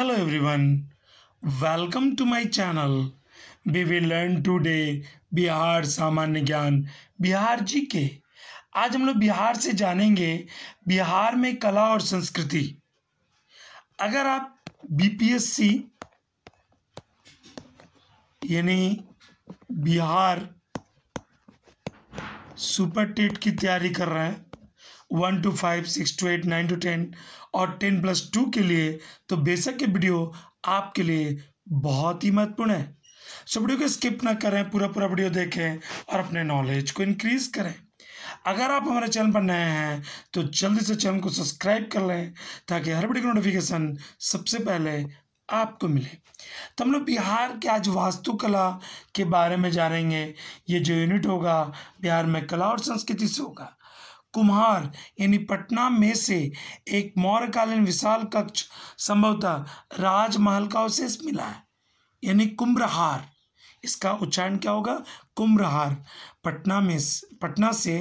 hello everyone welcome to my channel we will learn today Bihar सामान्य ज्ञान बिहार जी के आज हम लोग बिहार से जानेंगे बिहार में कला और संस्कृति अगर आप बीपीएससी यानी बिहार सुपर टेट की तैयारी कर रहे हैं one to five six to eight nine to ten और टेन प्लस टू के लिए तो बेशक के वीडियो आपके लिए बहुत ही महत्वपूर्ण है सो वीडियो को स्किप ना करें पूरा पूरा वीडियो देखें और अपने नॉलेज को इंक्रीज करें अगर आप हमारे चैनल पर नए हैं तो जल्दी से चैनल को सब्सक्राइब कर लें ताकि हर वीडियो का नोटिफिकेशन सबसे पहले आपको मिले तो हम लोग बिहार के आज वास्तुकला के बारे में जानेंगे ये जो यूनिट होगा बिहार में कला और संस्कृति से होगा कुम्हार यानी पटना में से एक मौर्यकालीन विशाल कक्ष संभवतः राजमहल का अवशेष मिला है यानी कुम्भ्रहार इसका उच्चारण क्या होगा कुम्भहार पटना में पटना से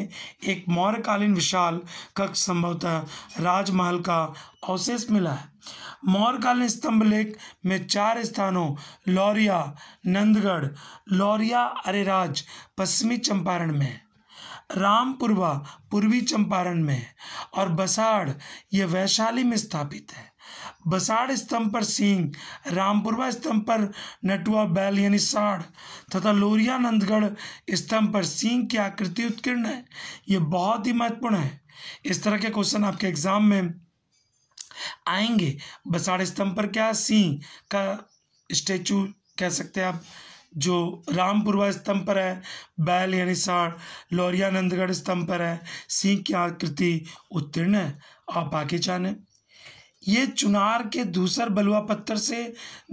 एक मौर्यकालीन विशाल कक्ष संभवतः राजमहल का अवशेष मिला है मौर्यकालीन स्तंभ लेख में चार स्थानों लौरिया नंदगढ़ लौरिया अरेराज पश्चिमी चंपारण में है रामपुरवा पूर्वी चंपारण में है और बसाड़ ये वैशाली में स्थापित है बसाड़ स्तंभ पर सिंह रामपुरवा स्तंभ पर नटुआ बैल यानी साढ़ तथा लोरिया नंदगढ़ स्तंभ पर सिंह की आकृति उत्कीर्ण है ये बहुत ही महत्वपूर्ण है इस तरह के क्वेश्चन आपके एग्जाम में आएंगे बसाड़ स्तंभ पर क्या सिंह का स्टेचू कह सकते हैं आप जो रामपुरवा स्तंभ पर है बैल यानी साण लौरिया नंदगढ़ स्तंभ पर है सिंह की आकृति उत्तीर्ण है और पाकिस्तान जाने ये चुनार के दूसर बलुआ पत्थर से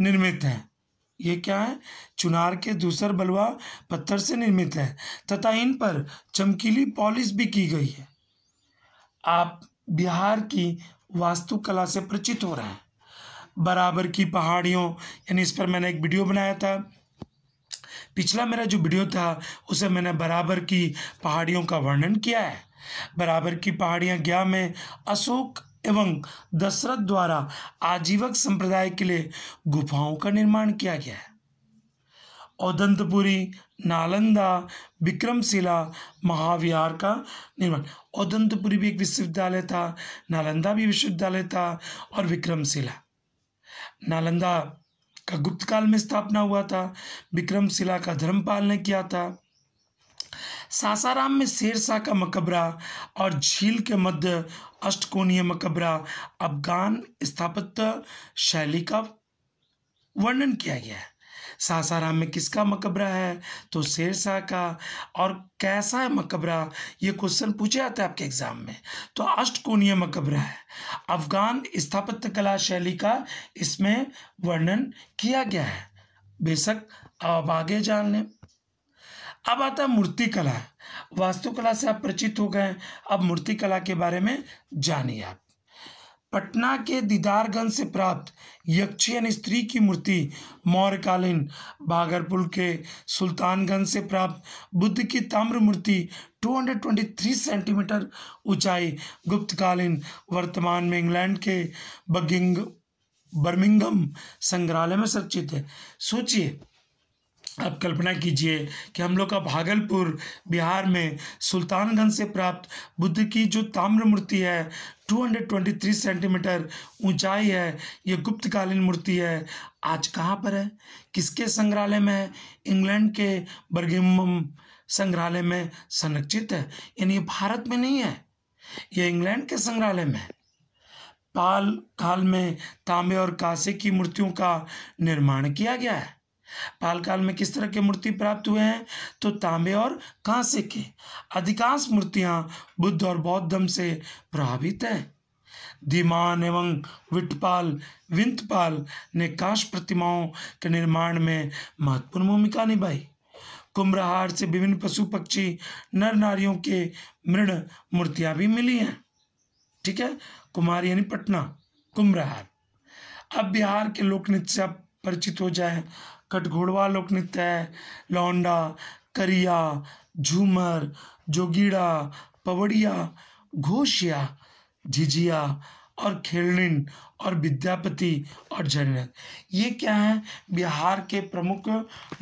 निर्मित है ये क्या है चुनार के दूसर बलुआ पत्थर से निर्मित है तथा इन पर चमकीली पॉलिश भी की गई है आप बिहार की वास्तुकला से परिचित हो रहे हैं बराबर की पहाड़ियों यानी इस पर मैंने एक वीडियो बनाया था पिछला मेरा जो वीडियो था उसे मैंने बराबर की पहाड़ियों का वर्णन किया है बराबर की पहाड़ियाँ गया में अशोक एवं दशरथ द्वारा आजीवक संप्रदाय के लिए गुफाओं का निर्माण किया गया है औदंतपुरी नालंदा विक्रमशिला महाविहार का निर्माण औदंतपुरी भी एक विश्वविद्यालय था नालंदा भी विश्वविद्यालय था और विक्रमशिला नालंदा का गुप्त काल में स्थापना हुआ था विक्रमशिला का धर्मपाल ने किया था सासाराम में शेरशाह का मकबरा और झील के मध्य अष्टकोणीय मकबरा अफगान स्थापत्य शैली का वर्णन किया गया है सासाराम में किसका मकबरा है तो शेरशाह का और कैसा है मकबरा ये क्वेश्चन पूछे जाता है आपके एग्जाम में तो अष्टकोणीय मकबरा है अफगान स्थापत्य कला शैली का इसमें वर्णन किया गया है बेशक अब आगे जान लें अब आता मूर्तिकला मूर्ति कला वास्तुकला से आप परिचित हो गए अब मूर्ति कला के बारे में जानिए आप पटना के दीदारगंज से प्राप्त यक्षियन स्त्री की मूर्ति मौर्यकालीन भागलपुर के सुल्तानगंज से प्राप्त बुद्ध की ताम्र मूर्ति 223 सेंटीमीटर ऊंचाई गुप्तकालीन वर्तमान में इंग्लैंड के बगिंग बर्मिंगम संग्रहालय में संरक्षित है सोचिए आप कल्पना कीजिए कि हम लोग का भागलपुर बिहार में सुल्तानगंज से प्राप्त बुद्ध की जो ताम्र मूर्ति है 223 सेंटीमीटर ऊंचाई है ये गुप्तकालीन मूर्ति है आज कहाँ पर है किसके संग्रहालय में है इंग्लैंड के बर्गिम संग्रहालय में संरक्षित है यानी भारत में नहीं है ये इंग्लैंड के संग्रहालय में है पाल काल में तांबे और कांसे की मूर्तियों का निर्माण किया गया है पाल काल में किस तरह के मूर्ति प्राप्त हुए हैं तो तांबे और कांसे के अधिकांश मूर्तियां बुद्ध और बौद्ध धर्म से प्रभावित हैं धीमान एवं विटपाल विंतपाल ने काश प्रतिमाओं के निर्माण में महत्वपूर्ण भूमिका निभाई कुम्भहार से विभिन्न पशु पक्षी नर नारियों के मृण मूर्तियां भी मिली हैं ठीक है कुमार यानी पटना कुम्भहार अब बिहार के लोक नृत्य परिचित हो जाए कटघोड़वा लोक नृत्य है लौंडा करिया झूमर जोगीड़ा पवड़िया घोषिया झिझिया और खेलिन और विद्यापति और जनक ये क्या है बिहार के प्रमुख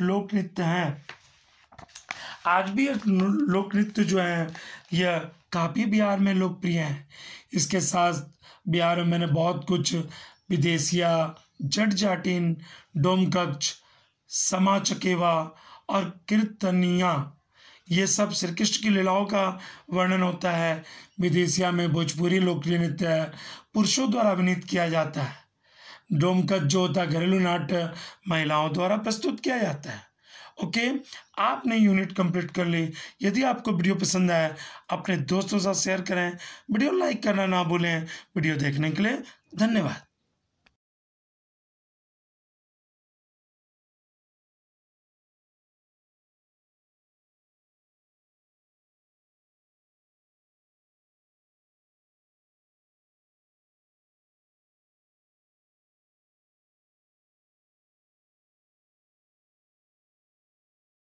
लोक नृत्य हैं आज भी एक लोक नृत्य जो है यह काफ़ी बिहार में लोकप्रिय है इसके साथ बिहार में मैंने बहुत कुछ विदेशिया जट जाटिन डोमकक्ष समा चकेवा और कीर्तनिया ये सब श्री कृष्ण की लीलाओं का वर्णन होता है विदेशिया में भोजपुरी लोकप्रिय नृत्य पुरुषों द्वारा अभिनीत किया जाता है डोमकच जो होता है घरेलू नाट्य महिलाओं द्वारा प्रस्तुत किया जाता है ओके आपने यूनिट कंप्लीट कर ली यदि आपको वीडियो पसंद आए अपने दोस्तों साथ शेयर करें वीडियो लाइक करना ना भूलें वीडियो देखने के लिए धन्यवाद